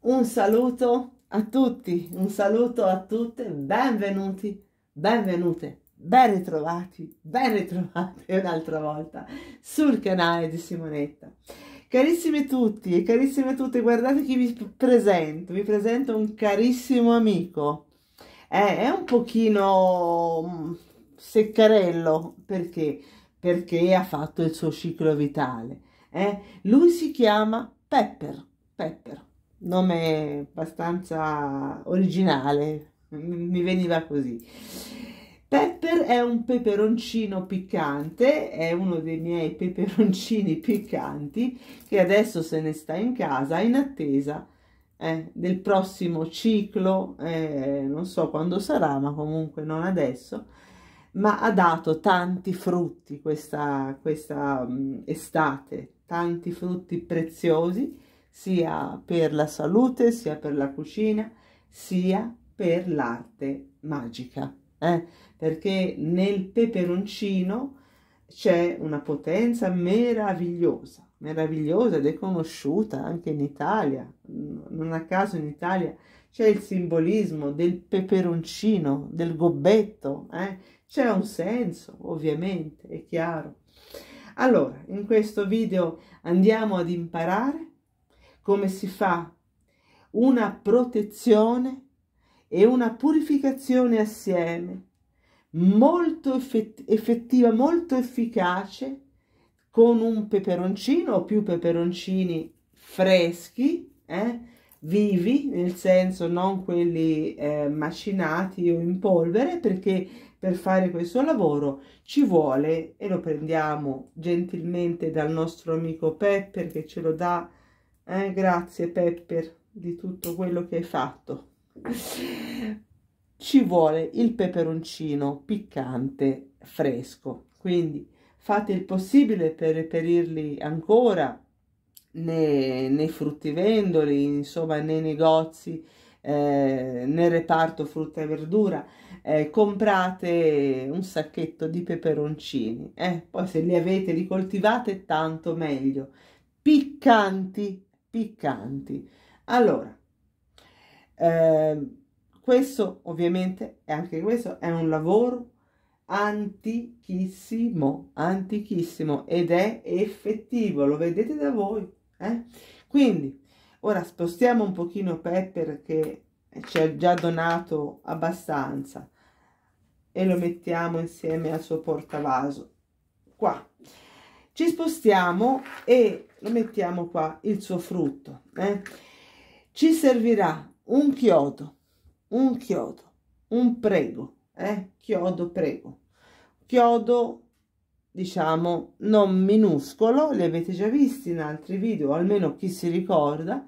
Un saluto a tutti, un saluto a tutte, benvenuti, benvenute, ben ritrovati, ben ritrovate un'altra volta sul canale di Simonetta. Carissimi tutti e carissime tutte, guardate chi vi presento, vi presento un carissimo amico. Eh, è un pochino mm, seccarello perché? perché ha fatto il suo ciclo vitale. Eh? Lui si chiama Pepper, Pepper nome abbastanza originale, mi veniva così. Pepper è un peperoncino piccante, è uno dei miei peperoncini piccanti che adesso se ne sta in casa in attesa eh, del prossimo ciclo, eh, non so quando sarà, ma comunque non adesso, ma ha dato tanti frutti questa, questa mh, mm, estate, tanti frutti preziosi sia per la salute, sia per la cucina, sia per l'arte magica. Eh? Perché nel peperoncino c'è una potenza meravigliosa, meravigliosa ed è conosciuta anche in Italia. Non a caso in Italia c'è il simbolismo del peperoncino, del gobbetto, eh? c'è un senso ovviamente, è chiaro. Allora, in questo video andiamo ad imparare come si fa una protezione e una purificazione assieme, molto effettiva, molto efficace, con un peperoncino o più peperoncini freschi, eh, vivi, nel senso non quelli eh, macinati o in polvere, perché per fare questo lavoro ci vuole, e lo prendiamo gentilmente dal nostro amico Pepper che ce lo dà eh, grazie Pepper di tutto quello che hai fatto. Ci vuole il peperoncino piccante fresco, quindi fate il possibile per reperirli ancora nei, nei fruttivendoli, insomma nei negozi, eh, nel reparto frutta e verdura. Eh, comprate un sacchetto di peperoncini, eh? poi se li avete, li coltivate tanto meglio. Piccanti, piccanti. Allora, eh, questo ovviamente, è anche questo è un lavoro antichissimo, antichissimo ed è effettivo, lo vedete da voi. Eh? Quindi, ora spostiamo un pochino Pepper che ci ha già donato abbastanza e lo mettiamo insieme al suo portavaso. Qua. Ci spostiamo e lo mettiamo qua, il suo frutto. Eh? Ci servirà un chiodo, un chiodo, un prego, eh? chiodo prego, chiodo diciamo non minuscolo, li avete già visti in altri video, almeno chi si ricorda,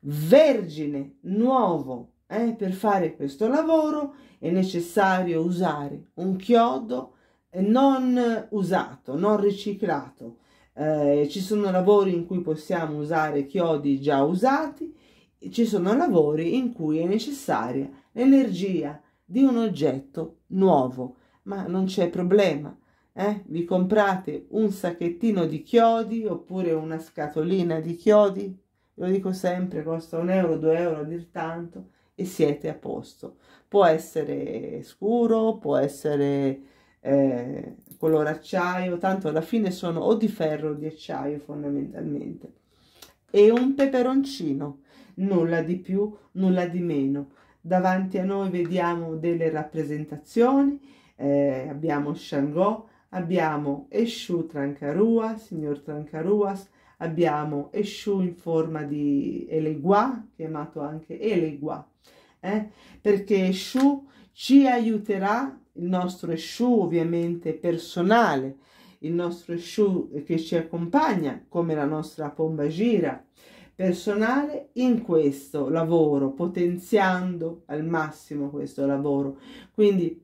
vergine nuovo eh, per fare questo lavoro è necessario usare un chiodo non usato, non riciclato, eh, ci sono lavori in cui possiamo usare chiodi già usati, ci sono lavori in cui è necessaria l'energia di un oggetto nuovo, ma non c'è problema. Eh? Vi comprate un sacchettino di chiodi oppure una scatolina di chiodi, lo dico sempre, costa un euro, due euro a dir tanto, e siete a posto. Può essere scuro, può essere eh, color acciaio, tanto alla fine sono o di ferro o di acciaio fondamentalmente. E un peperoncino, nulla di più, nulla di meno. Davanti a noi vediamo delle rappresentazioni, eh, abbiamo Shango, abbiamo Eshu Trancarua, signor Trancaruas, abbiamo Eshu in forma di Elegua, chiamato anche Elegua, eh? perché Eshu ci aiuterà il nostro Eshu ovviamente personale, il nostro Eshu che ci accompagna come la nostra pomba gira personale in questo lavoro, potenziando al massimo questo lavoro. Quindi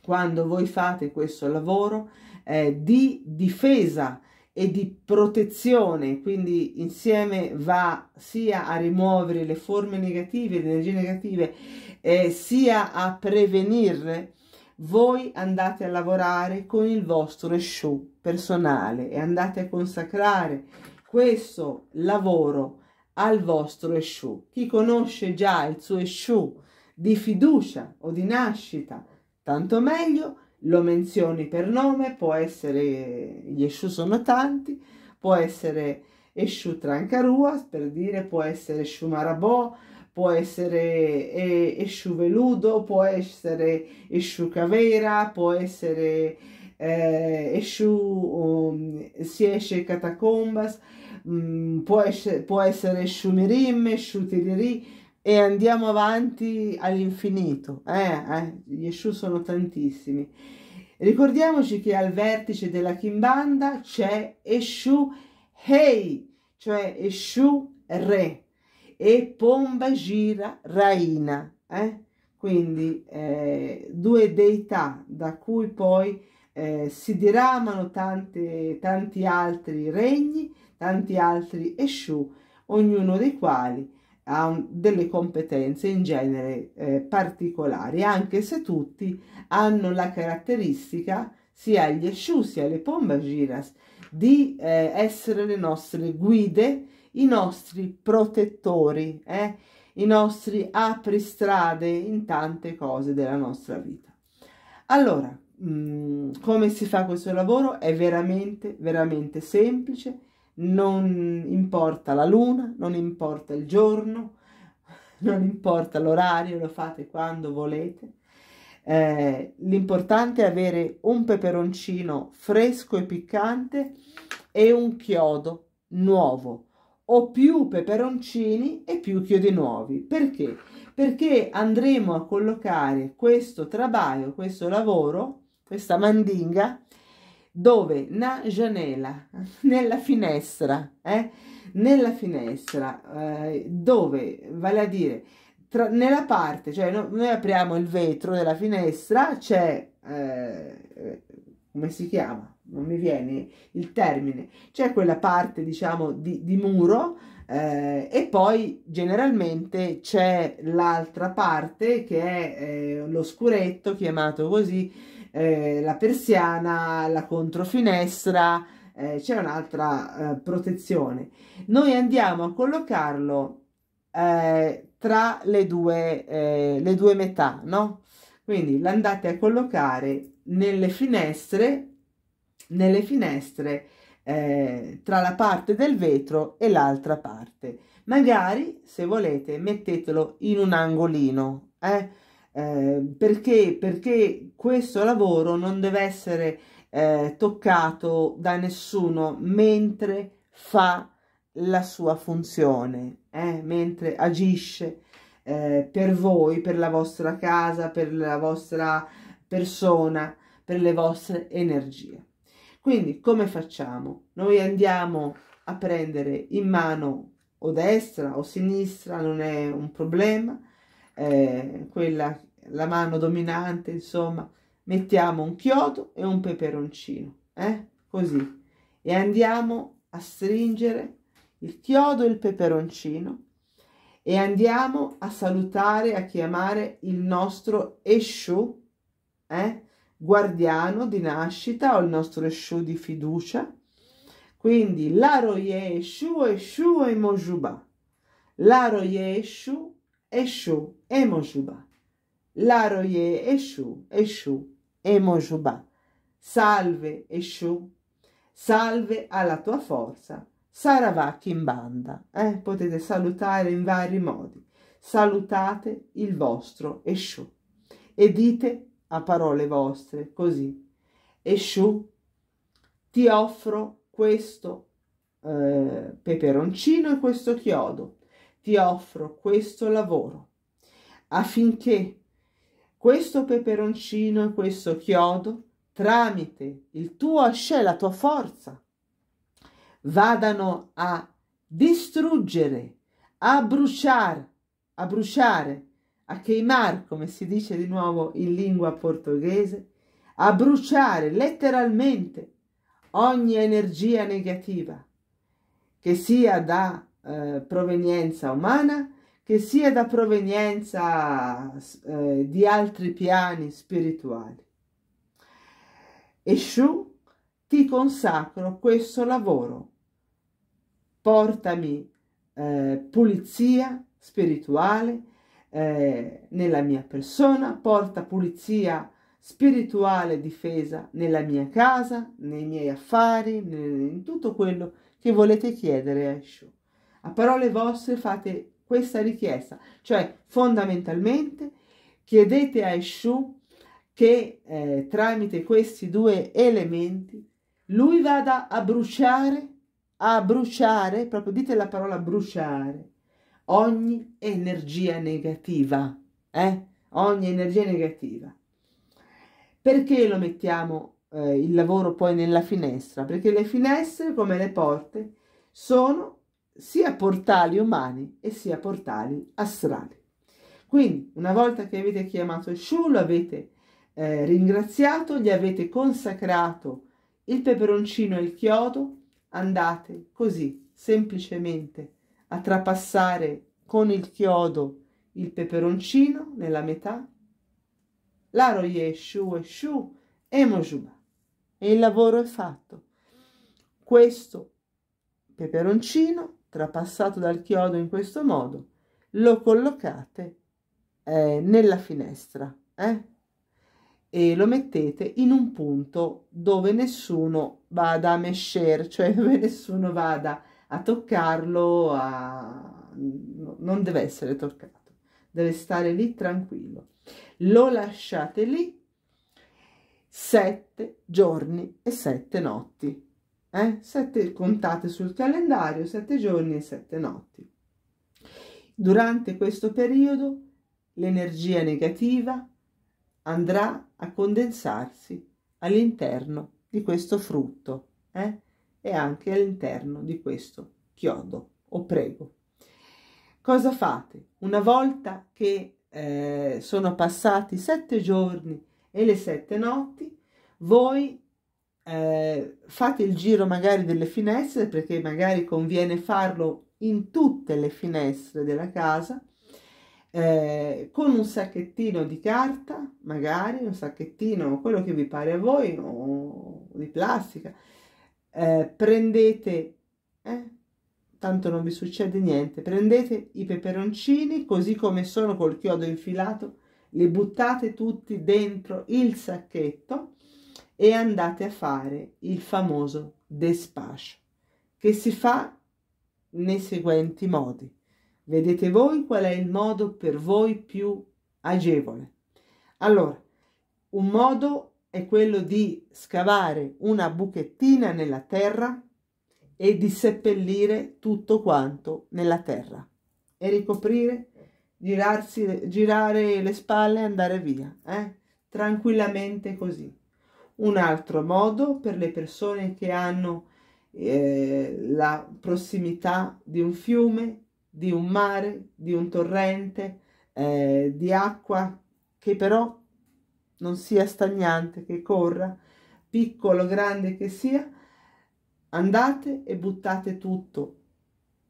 quando voi fate questo lavoro eh, di difesa e di protezione, quindi insieme va sia a rimuovere le forme negative, le energie negative, eh, sia a prevenirle, voi andate a lavorare con il vostro Eshu personale e andate a consacrare questo lavoro al vostro Eshu. Chi conosce già il suo Eshu di fiducia o di nascita, tanto meglio, lo menzioni per nome, può essere, Yeshu sono tanti, può essere Eshu Trancarua, per dire, può essere Eshu Marabò, può essere eh, Eshu Veludo, può essere Eshu Cavera, può essere eh, Eshu um, Sieshe Catacombas, mm, può, esce, può essere Eshu Mirim, Eshu Tiriri, e andiamo avanti all'infinito. Eh, eh, gli Eshu sono tantissimi. Ricordiamoci che al vertice della Kimbanda c'è Eshu Hei, cioè Eshu Re, e Pomba Gira Raina. Eh? Quindi eh, due deità da cui poi eh, si diramano tante, tanti altri regni, tanti altri Eshu, ognuno dei quali ha un, delle competenze in genere eh, particolari, anche se tutti hanno la caratteristica, sia gli Esciù sia le Pomba Giras, di eh, essere le nostre guide, i nostri protettori, eh, i nostri apristrade in tante cose della nostra vita. Allora, mh, mm, come si fa questo lavoro? È veramente, veramente semplice non importa la luna, non importa il giorno, non importa l'orario, lo fate quando volete. Eh, l'importante è avere un peperoncino fresco e piccante e un chiodo nuovo o più peperoncini e più chiodi nuovi. Perché? Perché andremo a collocare questo trabaio, questo lavoro, questa mandinga dove na janela nella finestra eh? nella finestra eh, dove vale a dire tra, nella parte cioè no, noi apriamo il vetro della finestra c'è eh, come si chiama non mi viene il termine c'è quella parte diciamo di, di muro eh, e poi generalmente c'è l'altra parte che è eh, lo scuretto chiamato così eh, la persiana, la controfinestra, eh, c'è un'altra eh, protezione. Noi andiamo a collocarlo eh, tra le due, eh, le due metà, no? Quindi l'andate a collocare nelle finestre, nelle finestre eh, tra la parte del vetro e l'altra parte. Magari, se volete, mettetelo in un angolino, eh? eh, perché, perché questo lavoro non deve essere eh, toccato da nessuno mentre fa la sua funzione, eh, mentre agisce eh, per voi, per la vostra casa, per la vostra persona, per le vostre energie. Quindi come facciamo? Noi andiamo a prendere in mano o destra o sinistra, non è un problema, eh, quella, la mano dominante, insomma, mettiamo un chiodo e un peperoncino, eh? così, e andiamo a stringere il chiodo e il peperoncino e andiamo a salutare, a chiamare il nostro Eshu, eh? guardiano di nascita o il nostro Eshu di fiducia. Quindi l'aro Yeshu, Eshu e Mojuba. la L'aro Yeshu, Eshu Emojuba. Laroye Eshu, Eshu, Emojuba. Salve Eshu, salve alla tua forza. Saravak in banda. Eh? Potete salutare in vari modi. Salutate il vostro Eshu e dite a parole vostre così. Eshu, ti offro questo eh, peperoncino e questo chiodo. Ti offro questo lavoro affinché questo peperoncino e questo chiodo, tramite il tuo asce, la tua forza, vadano a distruggere, a bruciare, a bruciare, a queimar, come si dice di nuovo in lingua portoghese, a bruciare letteralmente ogni energia negativa, che sia da eh, provenienza umana, che sia da provenienza eh, di altri piani spirituali. Eshu, ti consacro questo lavoro. Portami eh, pulizia spirituale eh, nella mia persona, porta pulizia spirituale difesa nella mia casa, nei miei affari, in tutto quello che volete chiedere a Eshu. A parole vostre fate questa richiesta, cioè fondamentalmente chiedete a Eshu che eh, tramite questi due elementi lui vada a bruciare, a bruciare, proprio dite la parola bruciare, ogni energia negativa, eh? ogni energia negativa. Perché lo mettiamo eh, il lavoro poi nella finestra? Perché le finestre, come le porte, sono sia portali umani e sia portali astrali. Quindi, una volta che avete chiamato Shu, lo avete eh, ringraziato, gli avete consacrato il peperoncino e il chiodo, andate così semplicemente a trapassare con il chiodo il peperoncino nella metà, l'aro Yeshu e Shu e Mojuba. E il lavoro è fatto. Questo peperoncino trapassato dal chiodo in questo modo, lo collocate eh, nella finestra eh? e lo mettete in un punto dove nessuno vada a mescer, cioè dove nessuno vada a toccarlo, a... non deve essere toccato, deve stare lì tranquillo. Lo lasciate lì sette giorni e sette notti eh? sette, contate sul calendario, sette giorni e sette notti. Durante questo periodo l'energia negativa andrà a condensarsi all'interno di questo frutto eh? e anche all'interno di questo chiodo o prego. Cosa fate? Una volta che eh, sono passati sette giorni e le sette notti, voi eh, fate il giro magari delle finestre perché magari conviene farlo in tutte le finestre della casa eh, con un sacchettino di carta magari un sacchettino quello che vi pare a voi o di plastica eh, prendete eh, tanto non vi succede niente prendete i peperoncini così come sono col chiodo infilato li buttate tutti dentro il sacchetto e andate a fare il famoso despacio che si fa nei seguenti modi. Vedete voi qual è il modo per voi più agevole. Allora, un modo è quello di scavare una buchettina nella terra e di seppellire tutto quanto nella terra e ricoprire, girarsi, girare le spalle e andare via, eh? tranquillamente così un altro modo per le persone che hanno eh, la prossimità di un fiume, di un mare, di un torrente, eh, di acqua che però non sia stagnante, che corra, piccolo, grande che sia, andate e buttate tutto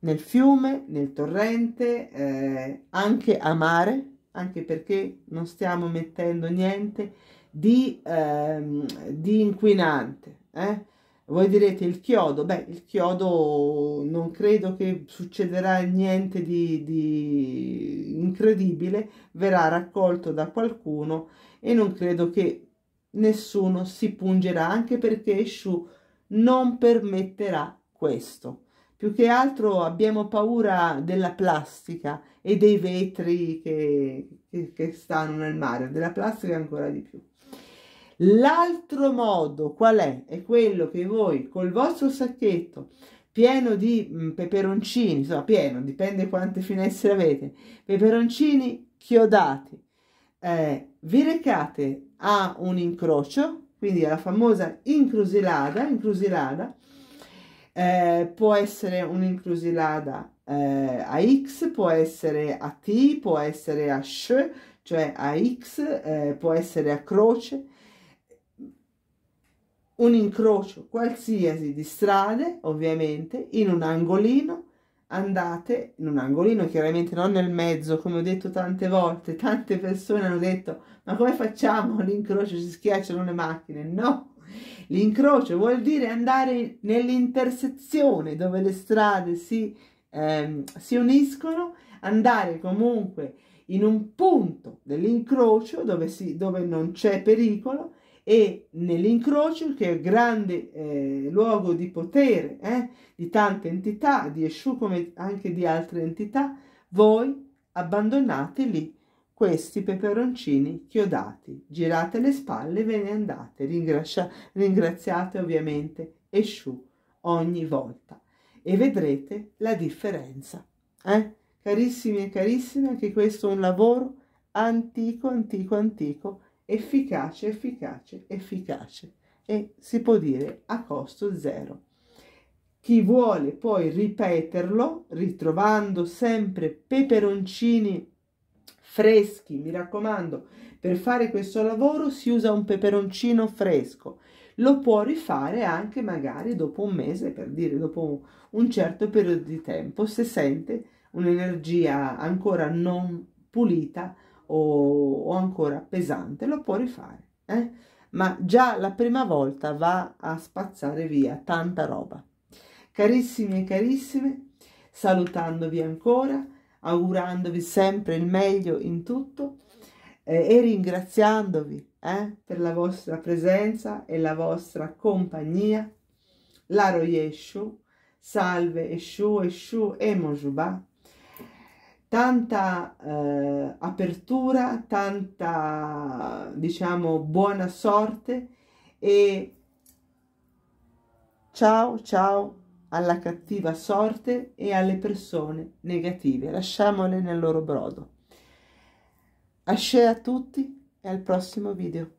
nel fiume, nel torrente, eh, anche a mare, anche perché non stiamo mettendo niente di, ehm, di inquinante. Eh? Voi direte il chiodo, beh il chiodo non credo che succederà niente di, di incredibile, verrà raccolto da qualcuno e non credo che nessuno si pungerà anche perché Eshu non permetterà questo. Più che altro abbiamo paura della plastica e dei vetri che, che, che stanno nel mare, della plastica ancora di più. L'altro modo qual è? È quello che voi col vostro sacchetto pieno di mh, mm, peperoncini, insomma pieno, dipende quante finestre avete, peperoncini chiodati, eh, vi recate a un incrocio, quindi alla famosa incrusilada, incrusilada eh, può essere un'incrusilada eh, a X, può essere a T, può essere a Sh, cioè a X, eh, può essere a croce, un incrocio qualsiasi di strade, ovviamente, in un angolino, andate in un angolino, chiaramente non nel mezzo, come ho detto tante volte, tante persone hanno detto, ma come facciamo l'incrocio, si schiacciano le macchine? No, l'incrocio vuol dire andare nell'intersezione dove le strade si, ehm, si uniscono, andare comunque in un punto dell'incrocio dove, si, dove non c'è pericolo, e nell'incrocio che è il grande eh, luogo di potere eh, di tante entità, di Eshu come anche di altre entità, voi abbandonate lì questi peperoncini chiodati, girate le spalle e ve ne andate, Ringrascia, ringraziate ovviamente Esciù ogni volta e vedrete la differenza. Eh? Carissimi e carissime, anche questo è un lavoro antico, antico, antico efficace, efficace, efficace e si può dire a costo zero. Chi vuole poi ripeterlo, ritrovando sempre peperoncini freschi, mi raccomando, per fare questo lavoro si usa un peperoncino fresco. Lo può rifare anche magari dopo un mese, per dire dopo un certo periodo di tempo, se sente un'energia ancora non pulita, o, o ancora pesante, lo può rifare, eh? ma già la prima volta va a spazzare via tanta roba. Carissimi e carissime, salutandovi ancora, augurandovi sempre il meglio in tutto eh, e ringraziandovi eh, per la vostra presenza e la vostra compagnia. Laro Yeshu, salve Eshu, Eshu e Mojubah tanta eh, apertura, tanta diciamo buona sorte e ciao ciao alla cattiva sorte e alle persone negative, lasciamole nel loro brodo. Asce a tutti e al prossimo video.